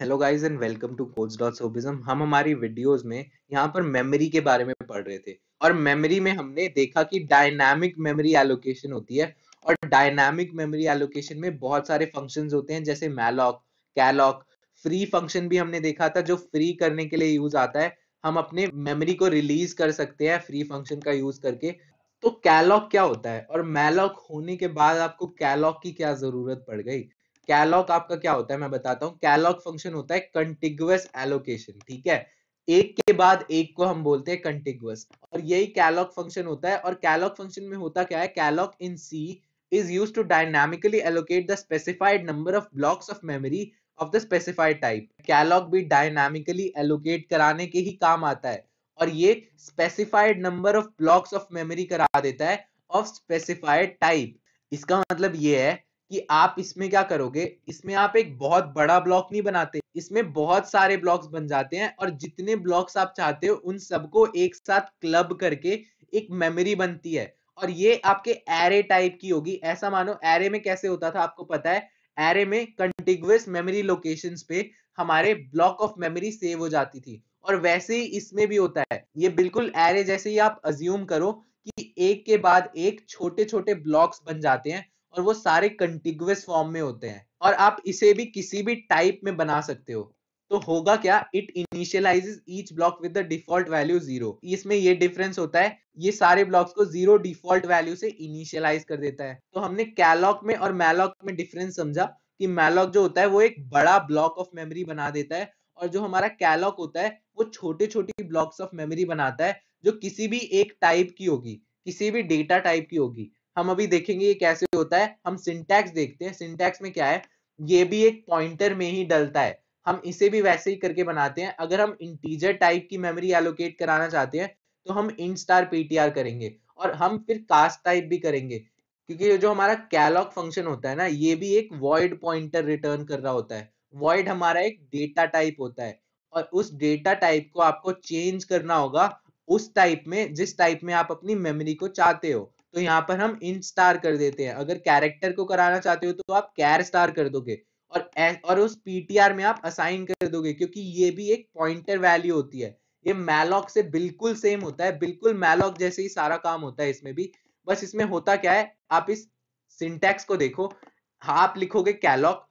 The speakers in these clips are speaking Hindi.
hello guys and welcome to coach dot सोबिज्म हम हमारी वीडियोस में यहाँ पर मेमोरी के बारे में पढ़ रहे थे और मेमोरी में हमने देखा कि डायनामिक मेमोरी एलोकेशन होती है और डायनामिक मेमोरी एलोकेशन में बहुत सारे फंक्शंस होते हैं जैसे मैलॉक कैलॉक फ्री फंक्शन भी हमने देखा था जो फ्री करने के लिए यूज आता है हम अपने मेमोरी को रिलीज कर सकते हैं फ्री फंक्शन का यूज करके तो कैलॉक क्या होता है और मैलॉक होने के बाद आपको कैलॉक की क्या जरूरत पड़ गई कैलॉग आपका क्या होता है मैं बताता हूँ कैलॉग फंक्शन होता है कंटिग्यूस एलोकेशन ठीक है एक के बाद एक को हम बोलते हैं कंटिग्यूस और यही कैलॉग फंक्शन होता है और कैलॉग फंक्शन में होता क्या है calloc in C is use to dynamically allocate the specified number of blocks of memory of the specified type calloc भी डायनामिकली एलोकेट कराने के ही काम आता है और ये specified number of blocks of memory करा देता है ऑफ स्पेसिफाइड टाइप इसका मतलब ये है कि आप इसमें क्या करोगे इसमें आप एक बहुत बड़ा ब्लॉक नहीं बनाते इसमें बहुत सारे ब्लॉक्स बन जाते हैं और जितने ब्लॉक्स आप चाहते हो उन सबको एक साथ क्लब करके एक मेमोरी बनती है और ये आपके एरे टाइप की होगी ऐसा मानो एरे में कैसे होता था आपको पता है एरे में कंटिग्यूस मेमोरी लोकेशंस पे हमारे ब्लॉक ऑफ मेमोरी सेव हो जाती थी और वैसे ही इसमें भी होता है ये बिल्कुल एरे जैसे ही आप अज्यूम करो कि एक के बाद एक छोटे छोटे ब्लॉक्स बन जाते हैं और वो सारे कंटिग्यूस फॉर्म में होते हैं और आप इसे भी किसी भी टाइप में बना सकते हो तो होगा क्या it initializes each block with the default value zero इसमें ये डिफरेंस होता है ये सारे ब्लॉक्स को जीरो डिफॉल्ट वैल्यू से इनिशियलाइज कर देता है तो हमने कैलॉक में और मैलॉक में डिफरेंस समझा कि मैलॉक जो होता है वो एक बड़ा ब्लॉक ऑफ मेमोरी बना देता है और जो हमारा कैलॉक होता है वो छोटे छोटे ब्लॉक्स ऑफ मेमोरी बनाता है जो किसी भी एक टाइप की होगी किसी भी डेटा टाइप की होगी हम अभी देखेंगे ये कैसे होता है हम सिंटैक्स देखते हैं सिंटैक्स में क्या है ये भी एक पॉइंटर में ही डलता है हम इसे भी वैसे ही करके बनाते हैं अगर हम इंटीजर टाइप की मेमोरी एलोकेट कराना चाहते हैं तो हम इन स्टार पीटीआर करेंगे और हम फिर कास्ट टाइप भी करेंगे क्योंकि जो हमारा कैलॉग फंक्शन होता है ना ये भी एक वॉइड पॉइंटर रिटर्न कर रहा होता है वॉइड हमारा एक डेटा टाइप होता है और उस डेटा टाइप को आपको चेंज करना होगा उस टाइप में जिस टाइप में आप अपनी मेमोरी को चाहते हो तो यहाँ पर हम इन स्टार कर देते हैं अगर कैरेक्टर को कराना चाहते हो तो आप कैर स्टार कर दोगे और और उस पीटीआर में आप असाइन कर दोगे क्योंकि ये भी एक पॉइंटर वैल्यू होती है ये मैलॉक से बिल्कुल सेम होता है बिल्कुल मैलॉक जैसे ही सारा काम होता है इसमें भी बस इसमें होता क्या है आप इस सिंटेक्स को देखो आप लिखोगे कैलॉक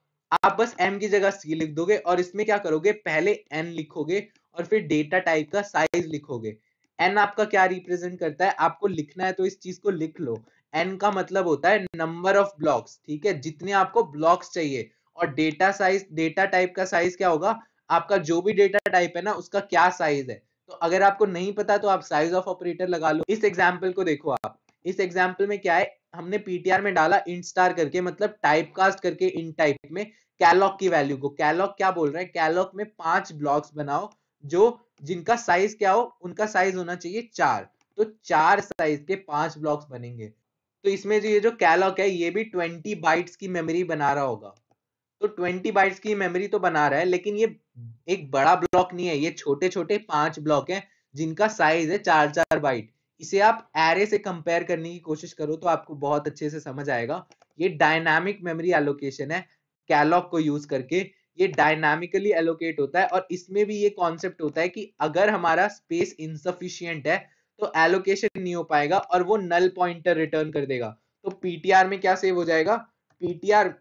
आप बस एम की जगह सी लिख दोगे और इसमें क्या करोगे पहले एन लिखोगे और फिर डेटा टाइप का साइज लिखोगे एन आपका क्या रिप्रेजेंट करता है आपको लिखना है तो इस चीज को लिख लो एन का मतलब होता है नंबर ऑफ ब्लॉक्स ठीक है जितने आपको ब्लॉक्स चाहिए और डेटा साइज डेटा टाइप का साइज क्या होगा आपका जो भी डेटा टाइप है ना उसका क्या साइज है तो अगर आपको नहीं पता तो आप साइज ऑफ ऑपरेटर लगा लो इस एग्जाम्पल को देखो आप इस एग्जाम्पल में क्या है हमने पीटीआर में डाला इंट स्टार करके मतलब टाइप कास्ट करके इन टाइप में कैलॉग की वैल्यू को कैलॉग क्या बोल रहे हैं कैलॉग में पांच ब्लॉक्स बनाओ जो जिनका साइज क्या हो उनका साइज होना चाहिए चार तो चार साइज के पांच ब्लॉक्स बनेंगे तो इसमें जो ये जो कैलॉक है ये भी ट्वेंटी बाइट्स की मेमोरी बना रहा होगा तो ट्वेंटी बाइट्स की मेमोरी तो बना रहा है लेकिन ये एक बड़ा ब्लॉक नहीं है ये छोटे छोटे पांच ब्लॉक हैं जिनका साइज है चार चार बाइट इसे आप एरे से कंपेयर करने की कोशिश करो तो आपको बहुत अच्छे से समझ आएगा ये डायनामिक मेमोरी एलोकेशन है कैलॉक को यूज करके ये डायनामिकली एलोकेट होता है और इसमें भी ये कॉन्सेप्ट होता है कि अगर हमारा स्पेस इनसफिशियंट है तो एलोकेशन नहीं हो पाएगा और वो नल पॉइंटर रिटर्न कर देगा तो पीटीआर में क्या सेव हो जाएगा पीटीआर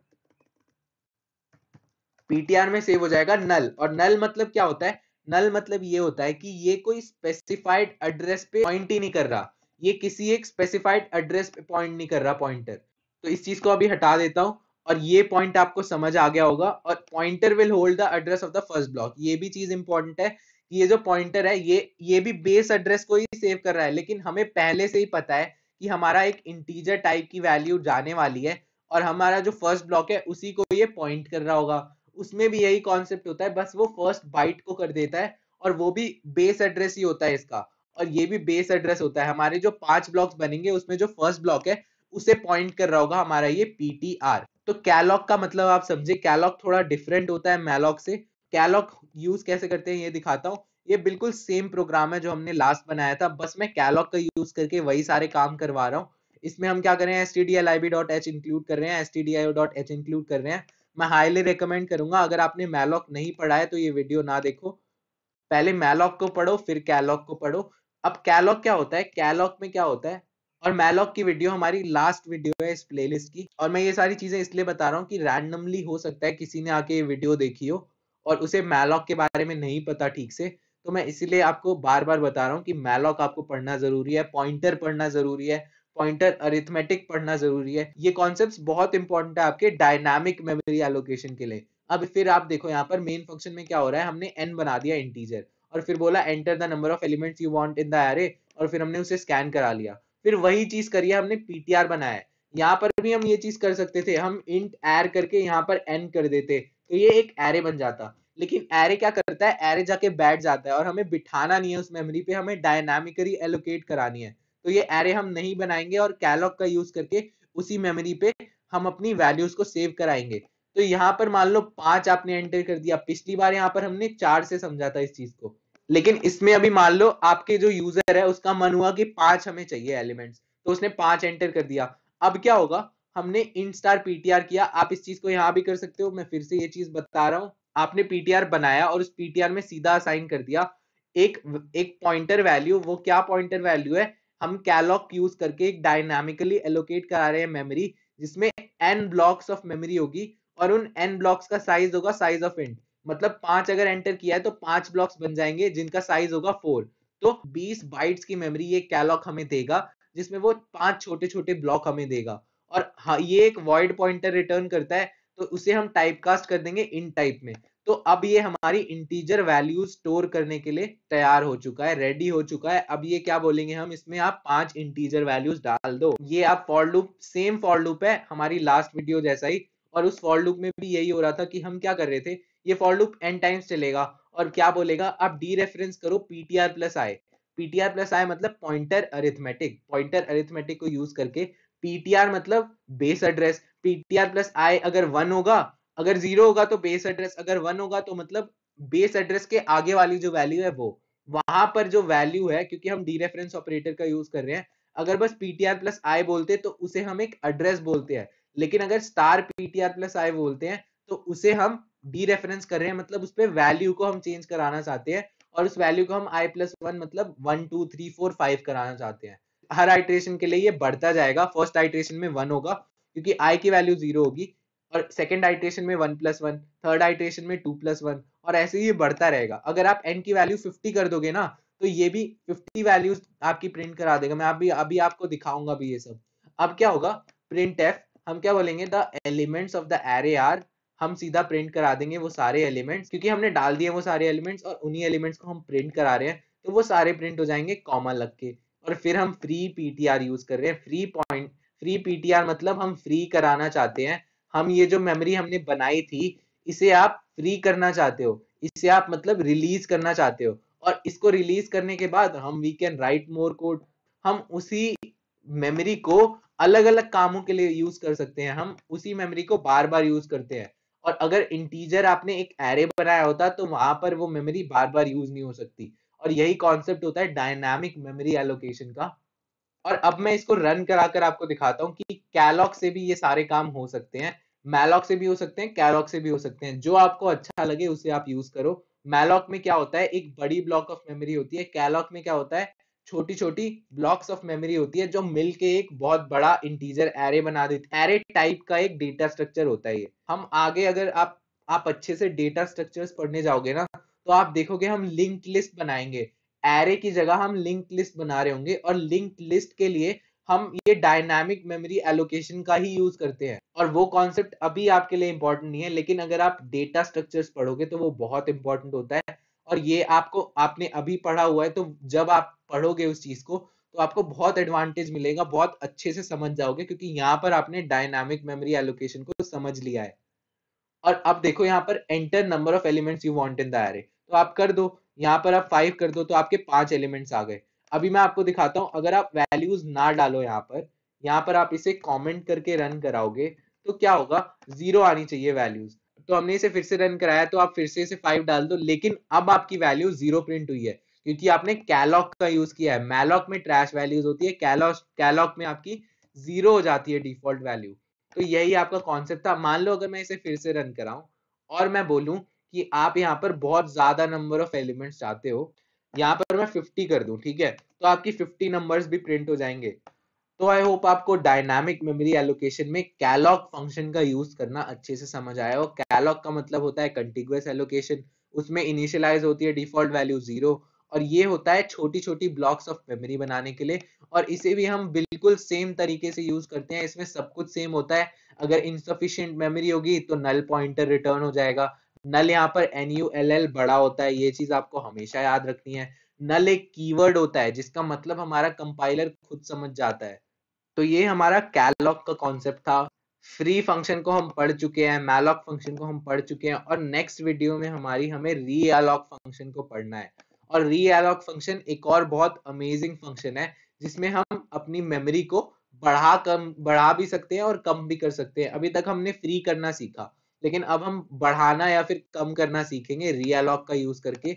पीटीआर में सेव हो जाएगा नल और नल मतलब क्या होता है नल मतलब ये होता है कि ये कोई स्पेसिफाइड एड्रेस पे पॉइंट ही नहीं कर रहा ये किसी एक स्पेसिफाइड एड्रेस पे पॉइंट नहीं कर रहा पॉइंटर तो इस चीज को अभी हटा देता हूं और ये पॉइंट आपको समझ आ गया होगा और pointer will hold the address of the first block ये भी चीज इंपॉर्टेंट है कि ये जो पॉइंटर है ये ये भी बेस एड्रेस को ही सेव कर रहा है लेकिन हमें पहले से ही पता है कि हमारा एक इंटीजर टाइप की वैल्यू जाने वाली है और हमारा जो फर्स्ट ब्लॉक है उसी को ये पॉइंट कर रहा होगा उसमें भी यही कॉन्सेप्ट होता है बस वो फर्स्ट बाइट को कर देता है और वो भी बेस एड्रेस ही होता है इसका और ये भी बेस एड्रेस होता है हमारे जो पांच ब्लॉक्स बनेंगे उसमें जो फर्स्ट ब्लॉक है उसे पॉइंट कर रहा होगा हमारा ये पीटीआर तो कैलॉग का मतलब आप समझे कैलॉग थोड़ा डिफरेंट होता है मैलॉग से कैलॉग यूज कैसे करते हैं ये दिखाता हूँ ये बिल्कुल सेम प्रोग्राम है जो हमने लास्ट बनाया था बस मैं कैलॉग का यूज करके वही सारे काम करवा रहा हूँ इसमें हम क्या कर रहे हैं एस इंक्लूड कर रहे हैं एस इंक्लूड कर रहे हैं मैं हाईली रिकमेंड करूंगा अगर आपने मैलॉग नहीं पढ़ा है तो ये वीडियो ना देखो पहले मैलॉग को पढ़ो फिर कैलॉग को पढ़ो अब कैलॉग क्या होता है कैलॉग में क्या होता है और मैलॉग की वीडियो हमारी लास्ट वीडियो है इस प्लेलिस्ट की और मैं ये सारी चीजें इसलिए बता रहा हूँ कि रैंडमली हो सकता है किसी ने आके ये वीडियो देखी हो और उसे मैलॉग के बारे में नहीं पता ठीक से तो मैं इसीलिए आपको बार बार बता रहा हूँ कि मैलॉग आपको पढ़ना जरूरी है पॉइंटर पढ़ना जरूरी है पॉइंटर अरिथमेटिक पढ़ना जरूरी है ये कॉन्सेप्ट बहुत इंपॉर्टेंट है आपके डायनामिक मेमोरी एलोकेशन के लिए अब फिर आप देखो यहाँ पर मेन फंक्शन में क्या हो रहा है हमने एन बना दिया इंटीजर और फिर बोला enter the number of elements you want in the array और फिर हमने उसे स्कैन करा लिया फिर वही चीज करिए हमने पीटीआर बनाया है यहाँ पर भी हम ये चीज कर सकते थे हम इंट एर करके यहाँ पर एन कर देते तो ये एक एरे बन जाता लेकिन एरे क्या करता है एरे जाके बैठ जाता है और हमें बिठाना नहीं है उस मेमोरी पे हमें डायनामिकली एलोकेट करानी है तो ये एरे हम नहीं बनाएंगे और कैलॉग का यूज करके उसी मेमोरी पे हम अपनी वैल्यूज को सेव कराएंगे तो यहाँ पर मान लो पांच आपने एंटर कर दिया पिछली बार यहाँ पर हमने चार से समझा था इस चीज को लेकिन इसमें अभी मान लो आपके जो यूजर है उसका मन हुआ कि पांच हमें चाहिए एलिमेंट्स तो उसने पांच एंटर कर दिया अब क्या होगा हमने इन स्टार पीटीआर किया आप इस चीज को यहाँ भी कर सकते हो मैं फिर से ये चीज बता रहा हूँ आपने पीटीआर बनाया और उस पीटीआर में सीधा असाइन कर दिया एक एक पॉइंटर वैल्यू वो क्या पॉइंटर वैल्यू है हम कैलॉक यूज करके एक डायनामिकली एलोकेट करा रहे हैं मेमोरी जिसमें एन ब्लॉक्स ऑफ मेमोरी होगी और उन एन ब्लॉक्स का साइज होगा साइज ऑफ इंट मतलब पांच अगर एंटर किया है तो पांच ब्लॉक्स बन जाएंगे जिनका साइज होगा फोर तो बीस बाइट्स की मेमोरी ये कैलॉक हमें देगा जिसमें वो पांच छोटे छोटे ब्लॉक हमें देगा और हाँ ये एक वॉइड पॉइंटर रिटर्न करता है तो उसे हम टाइप कास्ट कर देंगे इन टाइप में तो अब ये हमारी इंटीजर वैल्यू स्टोर करने के लिए तैयार हो चुका है रेडी हो चुका है अब ये क्या बोलेंगे हम इसमें आप पांच इंटीजर वैल्यूज डाल दो ये आप for loop same for loop है हमारी लास्ट वीडियो जैसा ही और उस फॉर लूप में भी यही हो रहा था कि हम क्या कर रहे थे ये फॉर लूप एन टाइम्स चलेगा और क्या बोलेगा आप डी रेफरेंस करो PTR plus I PTR plus I मतलब पॉइंटर अरिथमेटिक पॉइंटर अरिथमेटिक को यूज करके पीटीआर मतलब base address PTR plus I अगर वन होगा अगर जीरो होगा तो बेस एड्रेस अगर वन होगा तो मतलब बेस एड्रेस के आगे वाली जो वैल्यू है वो वहां पर जो वैल्यू है क्योंकि हम डी रेफरेंस ऑपरेटर का यूज कर रहे हैं अगर बस पीटीआर प्लस आई बोलते तो उसे हम एक एड्रेस बोलते हैं लेकिन अगर स्टार पीटीआर प्लस आई बोलते हैं तो उसे हम डी रेफरेंस कर रहे हैं मतलब उस पर वैल्यू को हम चेंज कराना चाहते हैं और उस वैल्यू को हम आई प्लस वन मतलब one two three four five कराना चाहते हैं हर आइट्रेशन के लिए ये बढ़ता जाएगा फर्स्ट आइट्रेशन में वन होगा क्योंकि आई की वैल्यू जीरो होगी और सेकेंड आइट्रेशन में one plus one third iteration में टू प्लस वन और ऐसे ही बढ़ता रहेगा अगर आप एन की वैल्यू फिफ्टी कर दोगे ना तो ये भी फिफ्टी वैल्यूज आपकी प्रिंट करा देगा मैं अभी अभी आपको दिखाऊंगा भी ये सब अब क्या होगा प्रिंट एफ हम क्या बोलेंगे the elements of the array are हम सीधा प्रिंट करा देंगे वो सारे एलिमेंट्स क्योंकि हमने डाल दिए वो सारे एलिमेंट्स और उन्हीं एलिमेंट्स को हम प्रिंट करा रहे हैं तो वो सारे प्रिंट हो जाएंगे कॉमा लग के और फिर हम फ्री पीटीआर यूज कर रहे हैं फ्री पॉइंट फ्री पीटीआर मतलब हम फ्री कराना चाहते हैं हम ये जो मेमोरी हमने बनाई थी इसे आप फ्री करना चाहते हो इसे आप मतलब रिलीज करना चाहते हो और इसको रिलीज करने के बाद हम we can write more code हम उसी मेमोरी को अलग अलग कामों के लिए यूज कर सकते हैं हम उसी मेमोरी को बार बार यूज करते हैं और अगर इंटीजर आपने एक एरे बनाया होता तो वहां पर वो मेमोरी बार बार यूज नहीं हो सकती और यही कॉन्सेप्ट होता है डायनामिक मेमोरी एलोकेशन का और अब मैं इसको रन कराकर आपको दिखाता हूँ कि कैलॉग से भी ये सारे काम हो सकते हैं मैलॉग से भी हो सकते हैं कैलॉग से भी हो सकते हैं जो आपको अच्छा लगे उसे आप यूज करो मैलॉग में क्या होता है एक बड़ी ब्लॉक ऑफ मेमोरी होती है कैलॉग में क्या होता है छोटी छोटी ब्लॉक्स ऑफ मेमोरी होती है जो मिल के एक बहुत बड़ा इंटीजर एरे बना देती है एरे टाइप का एक डेटा स्ट्रक्चर होता है हम आगे अगर आप आप अच्छे से डेटा स्ट्रक्चर्स पढ़ने जाओगे ना तो आप देखोगे हम लिंक लिस्ट बनाएंगे एरे की जगह हम लिंक लिस्ट बना रहे होंगे और लिंक लिस्ट के लिए हम ये डायनामिक मेमोरी एलोकेशन का ही यूज करते हैं और वो कॉन्सेप्ट अभी आपके लिए इंपॉर्टेंट नहीं है लेकिन अगर आप डेटा स्ट्रक्चर्स पढ़ोगे तो वो बहुत इंपॉर्टेंट होता है और ये आपको आपने अभी पढ़ा हुआ है तो जब आप पढ़ोगे उस चीज को तो आपको बहुत एडवांटेज मिलेगा बहुत अच्छे से समझ जाओगे क्योंकि यहाँ पर आपने डायनामिक मेमोरी एलोकेशन को समझ लिया है और अब देखो यहाँ पर enter number of elements you want in the array तो आप कर दो यहाँ पर आप फाइव कर दो तो आपके पांच एलिमेंट्स आ गए अभी मैं आपको दिखाता हूँ अगर आप वैल्यूज ना डालो यहाँ पर यहाँ पर आप इसे कॉमेंट करके रन कराओगे तो क्या होगा जीरो आनी चाहिए वैल्यूज तो हमने इसे फिर से रन कराया तो आप फिर से इसे फाइव डाल दो लेकिन अब आपकी वैल्यू जीरो प्रिंट हुई है क्योंकि आपने कैलॉक का यूज किया है मैलॉक में ट्रैश वैल्यूज होती है कैलॉक कैलॉक में आपकी जीरो हो जाती है डिफॉल्ट वैल्यू तो यही आपका कॉन्सेप्ट था मान लो अगर मैं इसे फिर से रन कराऊं और मैं बोलूं कि आप यहाँ पर बहुत ज्यादा नंबर ऑफ एलिमेंट्स चाहते हो यहाँ पर मैं 50 कर दूं ठीक है तो आपकी 50 नंबर्स भी प्रिंट हो जाएंगे तो आई होप आपको डायनामिक मेमोरी एलोकेशन में कैलॉग फंक्शन का यूज करना अच्छे से समझ आया हो कैलॉग का मतलब होता है कंटिग्यूस एलोकेशन उसमें इनिशियलाइज होती है डिफॉल्ट वैल्यू जीरो और ये होता है छोटी छोटी ब्लॉक्स ऑफ मेमोरी बनाने के लिए और इसे भी हम बिल्कुल सेम तरीके से यूज करते हैं इसमें सब कुछ सेम होता है अगर इनसफिशियंट मेमोरी होगी तो नल पॉइंटर रिटर्न हो जाएगा नल यहाँ पर एन यू एल एल बड़ा होता है ये चीज आपको हमेशा याद रखनी है नल एक कीवर्ड होता है जिसका मतलब हमारा कंपाइलर खुद समझ जाता है तो ये हमारा कैलॉक का कॉन्सेप्ट था फ्री फंक्शन को हम पढ़ चुके हैं मैलॉक फंक्शन को हम पढ़ चुके हैं और नेक्स्ट वीडियो में हमारी हमें रीअलॉक फंक्शन को पढ़ना है और रीअलॉक फंक्शन एक और बहुत अमेजिंग फंक्शन है जिसमें हम अपनी मेमोरी को बढ़ा कम बढ़ा भी सकते हैं और कम भी कर सकते हैं अभी तक हमने फ्री करना सीखा लेकिन अब हम बढ़ाना या फिर कम करना सीखेंगे रीअलॉक का यूज करके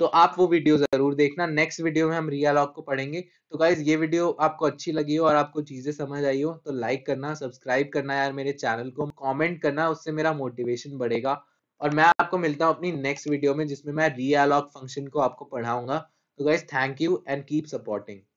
तो आप वो वीडियो जरूर देखना नेक्स्ट वीडियो में हम रियालॉग को पढ़ेंगे तो गाइज ये वीडियो आपको अच्छी लगी हो और आपको चीजें समझ आई हो तो लाइक करना सब्सक्राइब करना यार मेरे चैनल को कॉमेंट करना उससे मेरा मोटिवेशन बढ़ेगा और मैं आपको मिलता हूँ अपनी नेक्स्ट वीडियो में जिसमें मैं रियालॉग फंक्शन को आपको पढ़ाऊंगा तो guys thank you and keep supporting